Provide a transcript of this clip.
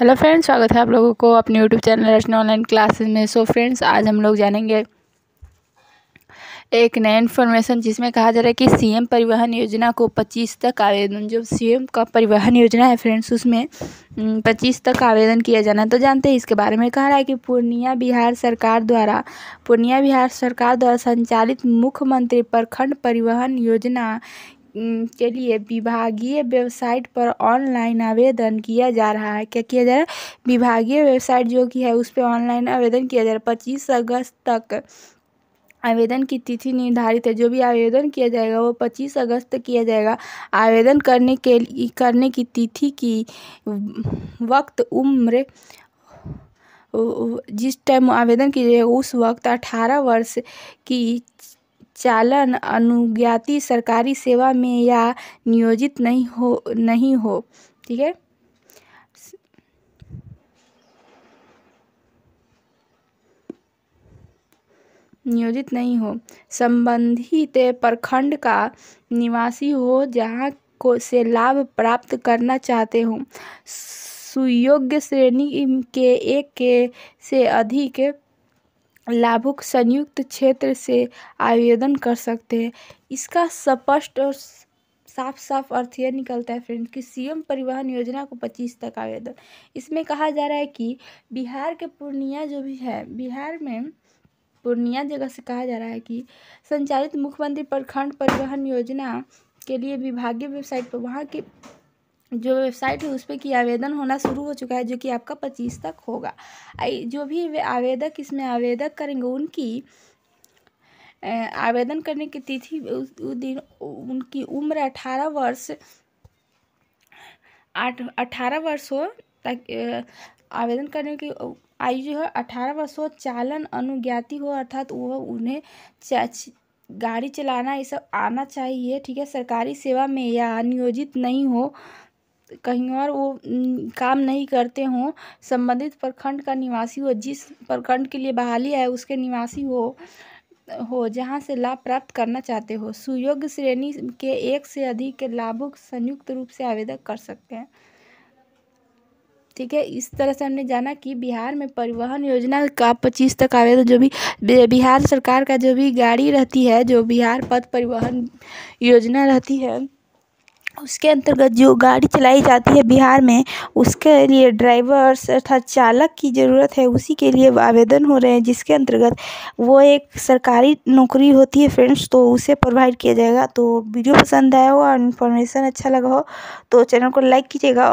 hello friends स्वागत है आप लोगों को अपने YouTube channel Rachna online classes में सो so फ्रेंड्स आज हम लोग जानेंगे एक नया इन्फॉर्मेशन जिसमें कहा जा रहा है कि सीएम परिवहन योजना को 25 तक आवेदन जो सीएम का परिवहन योजना है फ्रेंड्स उसमें 25 तक आवेदन किया जाना है तो जानते हैं इसके बारे में कहा रहा है कि पूर्णिया बिहार सरकार द्वारा पूर्णिया बिहार सरकार द्वारा संचालित मुख्यमंत्री प्रखंड परिवहन योजना के लिए विभागीय वेबसाइट पर ऑनलाइन आवेदन किया जा रहा है क्या किया जा रहा है विभागीय वेबसाइट जो कि है उस पर ऑनलाइन आवेदन किया जा रहा है पच्चीस अगस्त तक आवेदन की तिथि निर्धारित है जो भी आवेदन किया जाएगा वो 25 अगस्त किया जाएगा आवेदन करने के करने की तिथि की वक्त उम्र जिस टाइम आवेदन किया जाएगा उस वक्त 18 वर्ष की चालन अनुज्ञाति सरकारी सेवा में या नियोजित नहीं हो नहीं हो ठीक है नियोजित नहीं हो संबंधित प्रखंड का निवासी हो जहाँ को से लाभ प्राप्त करना चाहते हो सुयोग्य श्रेणी के एक के से अधिक लाभुक संयुक्त क्षेत्र से आवेदन कर सकते हैं इसका स्पष्ट और साफ साफ अर्थ यह निकलता है फ्रेंड कि सीएम परिवहन योजना को पच्चीस तक आवेदन इसमें कहा जा रहा है कि बिहार के पूर्णिया जो भी है बिहार में पूर्णिया जगह से कहा जा रहा है कि संचालित मुख्यमंत्री प्रखंड परिवहन योजना के लिए विभागीय वेबसाइट पर वहाँ के जो वेबसाइट है उस पर कि आवेदन होना शुरू हो चुका है जो कि आपका पच्चीस तक होगा जो भी आवेदक इसमें आवेदक करेंगे उनकी आवेदन करने की तिथि उस दिन उनकी उम्र अठारह वर्ष आठ अठारह वर्ष हो तक आवेदन करने की आयु जो है अठारह वर्ष हो चालन अनुज्ञाति हो अर्थात वह उन्हें गाड़ी चलाना ये सब आना चाहिए ठीक है सरकारी सेवा में या नियोजित नहीं हो कहीं और वो काम नहीं करते हों संबंधित प्रखंड का निवासी हो जिस प्रखंड के लिए बहाली है उसके निवासी हो हो जहाँ से लाभ प्राप्त करना चाहते हो सुयोग्य श्रेणी के एक से अधिक के लाभों संयुक्त रूप से आवेदक कर सकते हैं ठीक है इस तरह से हमने जाना कि बिहार में परिवहन योजना का पच्चीस तक आवेदन जो भी बिहार सरकार का जो भी गाड़ी रहती है जो बिहार पथ परिवहन योजना रहती है उसके अंतर्गत जो गाड़ी चलाई जाती है बिहार में उसके लिए ड्राइवर्स अर्थात चालक की ज़रूरत है उसी के लिए आवेदन हो रहे हैं जिसके अंतर्गत वो एक सरकारी नौकरी होती है फ्रेंड्स तो उसे प्रोवाइड किया जाएगा तो वीडियो पसंद आया हो और इन्फॉर्मेशन अच्छा लगा हो तो चैनल को लाइक कीजिएगा